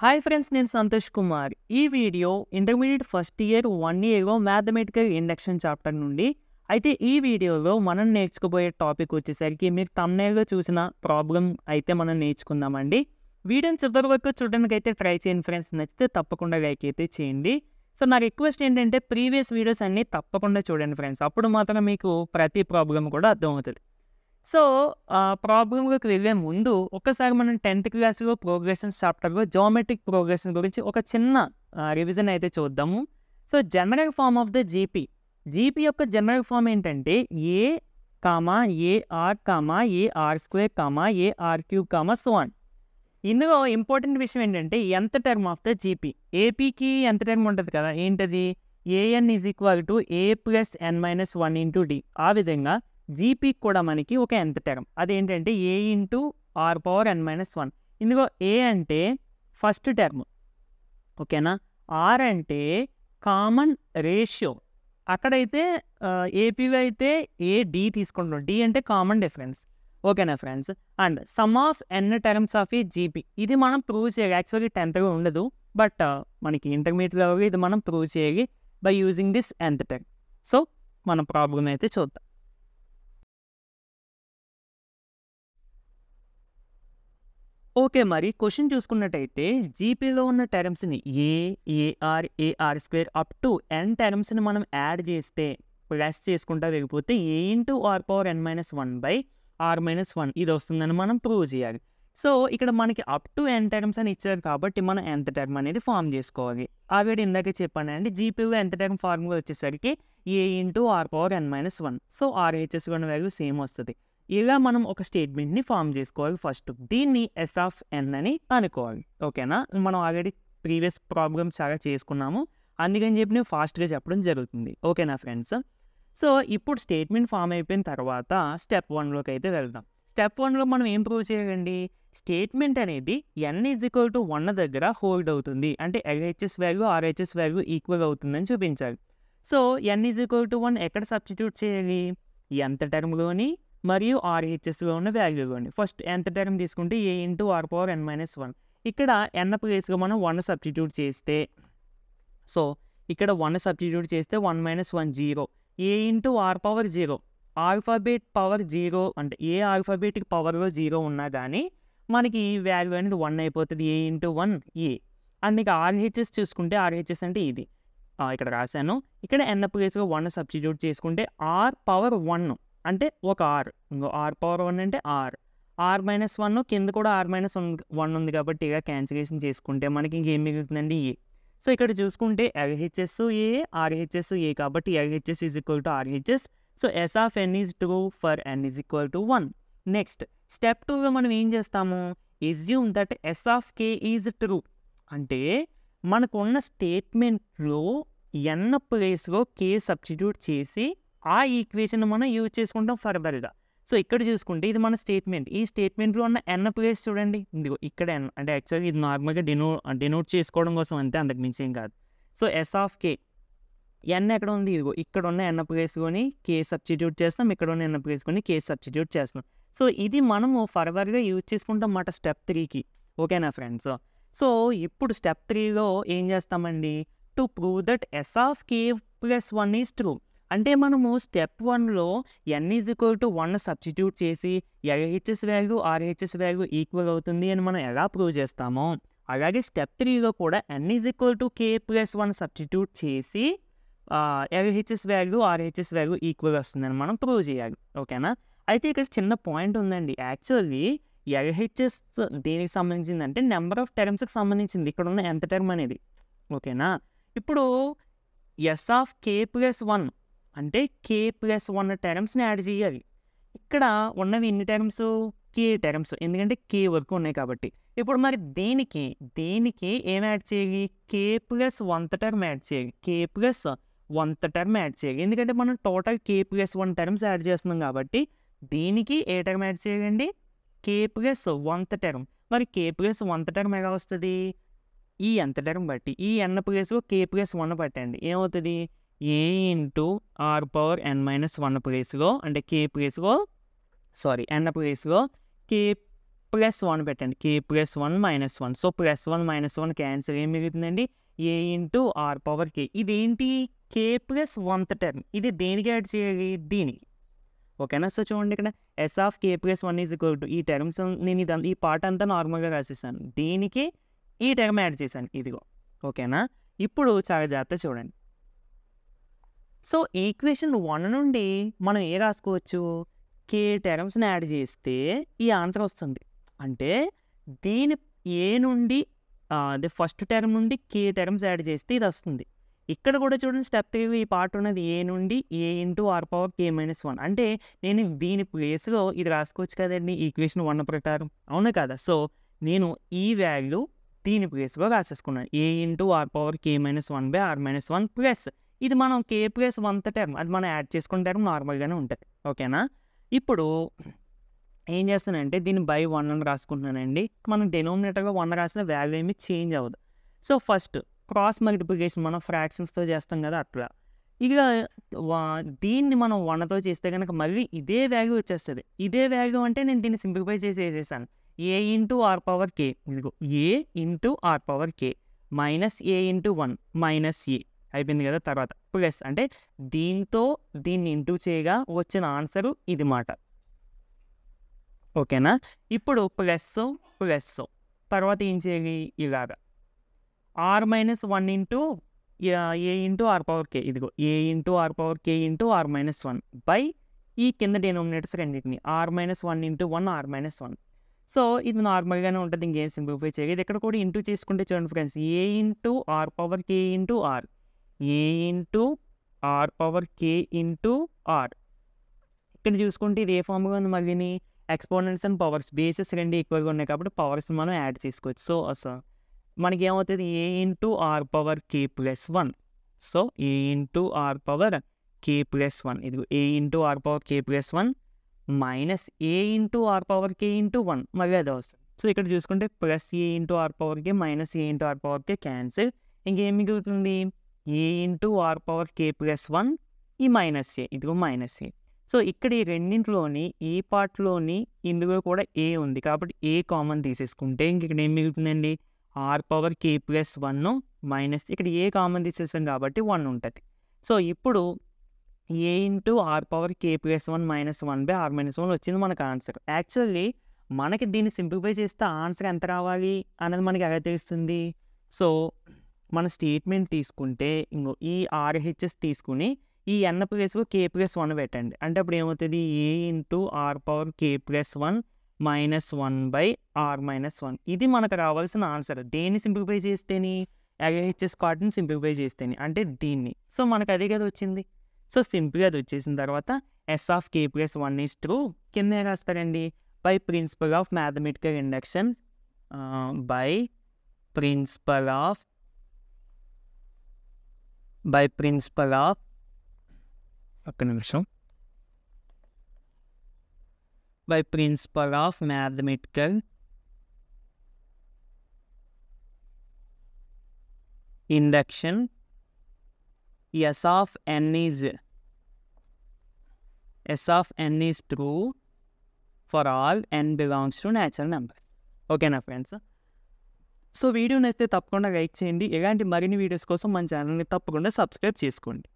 Hi friends నేను సంతోష్ కుమార్ ఈ video intermediate first year one ఇయర్లో మ్యాథమెటికల్ ఇండక్షన్ చాప్టర్ నుండి అయితే ఈ వీడియోలో మనం నేర్చుకోబోయే టాపిక్ వచ్చేసరికి మీరు తమ్నేల్గా చూసిన ప్రాబ్లం అయితే మనం నేర్చుకుందామండి వీడియోని చివరి వరకు చూడడానికైతే ట్రై చేయండి ఫ్రెండ్స్ నచ్చితే తప్పకుండా లైక్ అయితే చేయండి సో నా రిక్వెస్ట్ ఏంటంటే ప్రీవియస్ వీడియోస్ అన్నీ తప్పకుండా చూడండి ఫ్రెండ్స్ అప్పుడు మాత్రం మీకు ప్రతి ప్రాబ్లం కూడా అర్థమవుతుంది సో ప్రాబ్లంలోకి వెళ్ళే ముందు ఒకసారి మనం టెన్త్ క్లాస్లో ప్రోగ్రెషన్ చాప్టర్లో జియోమెట్రిక్ ప్రోగ్రెషన్ గురించి ఒక చిన్న రివిజన్ అయితే చూద్దాము so general form of the GP GP యొక్క జనరల్ ఫామ్ ఏంటంటే A comma AR comma AR square comma AR cube comma so అన్ ఇందులో ఇంపార్టెంట్ విషయం ఏంటంటే ఎంత టర్మ్ ఆఫ్ ద జీపీ ఏపీకి ఎంత టర్మ్ ఉంటుంది కదా ఏంటది AN is equal to A plus N minus one into D ఆ విధంగా జీపీ కూడా మనకి ఒక ఎంత టర్మ్ అదేంటంటే A into are power N minus one ఇందులో ఏ అంటే ఫస్ట్ టర్మ్ ఓకేనా ఆర్ అంటే కామన్ రేషియో అక్కడైతే ఏపీలో అయితే ఏ డి తీసుకుంటున్నాం డి అంటే కామన్ డిఫరెన్స్ ఓకేనా friends and sum of N terms of a GP ఇది మనం ప్రూవ్ చేయాలి యాక్చువల్లీ టెన్త్గా ఉండదు బట్ మనకి ఇంటర్మీడియట్ లెవెల్గా ఇది మనం ప్రూవ్ చేయాలి by using this nth term so మన ప్రాబ్లం అయితే చూద్దాం ఓకే మరి క్వశ్చన్ చూసుకున్నట్టయితే జీపీలో ఉన్న టెరమ్స్ని A AR AR square up to N టెరమ్స్ని మనం యాడ్ చేస్తే ప్లస్ చేసుకుంటా వెళ్ళిపోతే A into are power N minus one by are minus one ఇది వస్తుందని మనం ప్రూవ్ చేయాలి సో ఇక్కడ మనకి అప్ టు ఎన్ టర్మ్స్ అని ఇచ్చారు కాబట్టి మనం ఎంత టర్మ్ అనేది ఫామ్ చేసుకోవాలి ఆల్రెడీ ఇందాక చెప్పాను అండి జీపీలో ఎంత టర్మ్ ఫార్ములా వచ్చేసరికి A into are power N minus one so RHS one value same వస్తుంది ఇలా మనం ఒక స్టేట్మెంట్ని ఫామ్ చేసుకోవాలి ఫస్ట్ దీన్ని ఎస్ ఆఫ్ ఎన్ అని అనుకోవాలి ఓకేనా మనం ఆల్రెడీ ప్రీవియస్ ప్రాబ్లమ్స్ చాలా చేసుకున్నాము అందుకని చెప్పి నేను ఫాస్ట్గా చెప్పడం జరుగుతుంది ఓకేనా ఫ్రెండ్స్ సో ఇప్పుడు స్టేట్మెంట్ ఫామ్ అయిపోయిన తర్వాత స్టెప్ వన్లోకి అయితే వెళ్దాం స్టెప్ వన్లో మనం ఏం ప్రూవ్ చేయకండి స్టేట్మెంట్ అనేది N is equal to one దగ్గర హోల్డ్ అవుతుంది అంటే LHS value RHS value equal అవుతుందని చూపించాలి so N is equal to one ఎక్కడ సబ్స్టిట్యూట్ చేయాలి ఎంత టర్మ్లోని మరియు ఆర్హెచ్ఎస్లో ఉన్న వాల్యూ ఇవ్వండి ఫస్ట్ ఎంత టైం తీసుకుంటే a into are power N minus one ఇక్కడ ఎన్న ప్లేస్లో మనం వన్ సబ్స్టిట్యూట్ చేస్తే సో ఇక్కడ వన్ సబ్స్టిట్యూట్ చేస్తే one minus one zero a into are power zero alphabet power zero అంటే ఏ ఆల్ఫాబెట్కి పవర్లో జీరో ఉన్నా కానీ మనకి వాల్యూ అనేది వన్ అయిపోతుంది a into one a and ఇక ఆర్హెచ్ఎస్ చూసుకుంటే ఆర్హెచ్ఎస్ అంటే ఇది ఇక్కడ రాశాను ఇక్కడ ఎన్న ప్లేస్లో వన్ సబ్స్టిట్యూట్ చేసుకుంటే ఆర్ పవర్ వన్ అంటే ఒక ఆర్ ఇంకో ఆర్ పవర్ వన్ అంటే ఆర్ ఆర్ మైనస్ వన్ కింద కూడా ఆర్ మైనస్ వన్ ఉంది కాబట్టి ఇక క్యాన్సిలేషన్ చేసుకుంటే మనకి ఇంకేం మిగులుతుందండి ఏ సో ఇక్కడ చూసుకుంటే ఎల్హెచ్ఎస్ ఏ ఆర్హెచ్ఎస్ ఏ కాబట్టి LHS is equal to RHS so S of n is true for n is equal to one next step టూలో మనం ఏం చేస్తాము assume that S of k is true అంటే మనకున్న స్టేట్మెంట్లో ఎన్న ప్లేస్లో కే సబ్స్టిట్యూట్ చేసి ఆ ఈక్వేషన్ మనం యూజ్ చేసుకుంటాం ఫర్దర్గా సో ఇక్కడ చూసుకుంటే ఇది మన స్టేట్మెంట్ ఈ స్టేట్మెంట్లో ఉన్న ఎన్న ప్లేస్ చూడండి ఇదిగో ఇక్కడ ఎన్ అంటే యాక్చువల్గా ఇది నార్మల్గా డినో డినోట్ చేసుకోవడం కోసం అంతే అంతకు మించి ఏం కాదు so S of k n ఎక్కడ ఉంది ఇదిగో ఇక్కడ ఉన్న ఎన్న ప్లేస్ కొని కే సబ్స్టిట్యూట్ చేస్తాం ఇక్కడ ఉన్న ఎన్న ప్లేస్ కొని కే సబ్స్టిట్యూట్ చేస్తాం సో ఇది మనము ఫర్దర్గా యూజ్ చేసుకుంటాం మాట స్టెప్ త్రీకి ఓకేనా ఫ్రెండ్స్ సో ఇప్పుడు స్టెప్ త్రీలో ఏం చేస్తామండి to prove that S of k plus one is true అంటే మనము స్టెప్ వన్లో n is equal to one substitute చేసి LHS value RHS value equal అవుతుంది అని మనం ఎలా ప్రూవ్ చేస్తామో అలాగే స్టెప్ త్రీలో కూడా n is equal to k plus one substitute చేసి LHS value RHS value equal వస్తుందని మనం ప్రూవ్ చేయాలి ఓకేనా అయితే ఇక్కడ చిన్న పాయింట్ ఉందండి యాక్చువల్లీ ఎల్హెచ్ఎస్ దేనికి సంబంధించింది అంటే నెంబర్ ఆఫ్ టర్మ్స్కి సంబంధించింది ఇక్కడ ఉన్న ఎంత టర్మ్ అనేది ఓకేనా ఇప్పుడు S of k plus one అంటే కే ప్లస్ వన్ టెరమ్స్ని యాడ్ చేయాలి ఇక్కడ ఉన్నవి ఎన్ని టెరమ్స్ కే టెరమ్స్ ఎందుకంటే కే వరకు ఉన్నాయి కాబట్టి ఇప్పుడు మరి దేనికి దేనికి ఏం యాడ్ చేయాలి k plus one term add చేయాలి k plus one term add చేయాలి ఎందుకంటే మనం total k plus one terms add చేస్తున్నాం కాబట్టి దీనికి ఏ టర్మ్ యాడ్ చేయాలండి కే ప్లస్ వన్ టర్మ్ మరి కే ప్లస్ వన్ టర్మ్ ఎలా వస్తుంది ఈ e ఎంత టర్మ్ బట్టి ఈ e ఎన్న ప్లస్ కే ప్లస్ వన్ పట్టండి ఏమవుతుంది a into are power N minus one ప్లేస్లో అంటే కే ప్లేస్లో సారీ ఎన్ ప్లేస్లో కే ప్లస్ వన్ పెట్టండి k plus one minus one so plus one minus one cancel ఏం మిగులుతుందండి a into are power k ఇదేంటి కే ప్లస్ వన్త్ టర్మ్ ఇది దేనికి యాడ్ చేయాలి దీనికి ఓకేనా సో చూడండి ఇక్కడ S of k plus one is equal to ఈ టర్మ్స్ నేను ఇది ఈ పార్ట్ అంతా నార్మల్గా రాసేసాను దీనికి ఈ టర్మ్ యాడ్ చేశాను ఇదిగో ఓకేనా ఇప్పుడు చాలా జాగ్రత్త చూడండి సో ఈక్వేషన్ వన్ నుండి మనం ఏ రాసుకోవచ్చు కే టెరమ్స్ని యాడ్ చేస్తే ఈ ఆన్సర్ వస్తుంది అంటే దీని ఏ నుండి అదే ఫస్ట్ టెర్మ్ నుండి కే టెర్మ్స్ యాడ్ చేస్తే ఇది వస్తుంది ఇక్కడ కూడా చూడండి స్టెప్ త్రీ ఈ పార్ట్ ఉన్నది ఏ నుండి a into are power k minus one అంటే నేను దీని ప్లేస్లో ఇది రాసుకోవచ్చు కదండి ఈక్వేషన్ వన్ ప్రకారం అవును కదా సో నేను ఈ వాల్యూ దీని ప్లేస్లో రాసేసుకున్నాను a into are power k minus one by are minus one plus ఇది మనం కేపిఎస్ వన్ టర్మ్ అది మనం యాడ్ చేసుకున్న టర్మ్ నార్మల్గానే ఉంటుంది ఓకేనా ఇప్పుడు ఏం చేస్తానంటే దీన్ని బై వన్ అని రాసుకుంటున్నానండి మనం డెనోమినేటర్గా వన్ రాసిన వాల్యూ ఏమి చేంజ్ అవ్వదు సో ఫస్ట్ క్రాస్ మల్టిప్లికేషన్ మనం ఫ్రాక్షన్స్తో చేస్తాం కదా అట్లా ఇక దీన్ని మనం వన్తో చేస్తే కనుక మళ్ళీ ఇదే వాల్యూ వచ్చేస్తుంది ఇదే వాల్యూ అంటే నేను దీన్ని సింప్లిఫై చేసి వేసేసాను a into are power k ఇదిగో a into are power k minus a into one minus a అయిపోయింది కదా తర్వాత ప్లస్ అంటే దీంతో దీన్ని ఇంటూ చేయగా వచ్చిన ఆన్సరు ఇది మాట ఓకేనా ఇప్పుడు ప్లస్ ప్లస్ తర్వాత ఏం చేయాలి ఇలాగ r minus one into a into are power k ఇదిగో a into are power k into r minus one by ఈ కింద డెనోమినేటర్స్ రెండింటిని r minus one into one r minus one so ఇది నార్మల్గానే ఉంటుంది ఇంకేం సింప్లిఫై ఇది ఇక్కడ కూడా ఇంటూ చేసుకుంటే చూడండి friends a into are power k into r a into are power k into r ఇక్కడ చూసుకుంటే ఇది ఏ ఫామ్గా ఉంది మళ్ళీని ఎక్స్పోనెంట్స్ అండ్ పవర్స్ బేసిస్ రెండు ఈక్వల్గా ఉన్నాయి కాబట్టి పవర్స్ మనం యాడ్ చేసుకోవచ్చు సో అసలు మనకి ఏమవుతుంది a into are power k plus one so a into are power k plus one ఇది a into are power k plus one minus a into are power k into one మళ్ళీ అదే వస్తుంది so ఇక్కడ చూసుకుంటే plus a into are power k minus a into are power k cancel ఇంకేం మిగులుతుంది a into are power k plus one ఈ minus a ఇదిగో minus ఏ so ఇక్కడ ఈ రెండింటిలోని ఈ పార్ట్లోని ఇందులో కూడా ఏ ఉంది కాబట్టి ఏ కామన్ తీసేసుకుంటే ఇంక ఇక్కడ ఏం మిగులుతుందండి r power k plus one minus ఇక్కడ ఏ కామన్ తీసేసాం కాబట్టి వన్ ఉంటుంది సో ఇప్పుడు a into are power k plus one minus one by are minus one వచ్చింది మనకు ఆన్సర్ యాక్చువల్లీ మనకి దీన్ని సింప్లిఫై చేస్తే ఆన్సర్ ఎంత రావాలి అనేది మనకి ఎలా తెలుస్తుంది సో మన స్టేట్మెంట్ తీసుకుంటే ఇంకో ఈ ఆర్హెచ్ఎస్ తీసుకుని ఈ ఎన్ ప్లేస్లో కే ప్లస్ వన్ పెట్టండి అంటే అప్పుడు ఏమవుతుంది a into are power k plus one minus one by are minus one ఇది మనకు రావాల్సిన ఆన్సర్ దేన్ని సింప్లిఫై చేస్తేని ఎల్హెచ్ఎస్ కార్డ్ని సింప్లిఫై చేస్తేని అంటే దీన్ని సో మనకు అదే కదా వచ్చింది సో సింపుల్గా అది వచ్చేసిన తర్వాత S of k plus one is true కింద రాస్తారండి by principle of mathematical induction by principle of by Prince Pallav. By Prince Pallav Mathematical. Induction. S of N is S of N is true for all n belongs to natural numbers. Okay, now friends. So వీడియోని అయితే తప్పకుండా like చేయండి ఎలాంటి మరిన్ని videos కోసం మన ఛానల్ని తప్పకుండా సబ్స్క్రైబ్ చేసుకోండి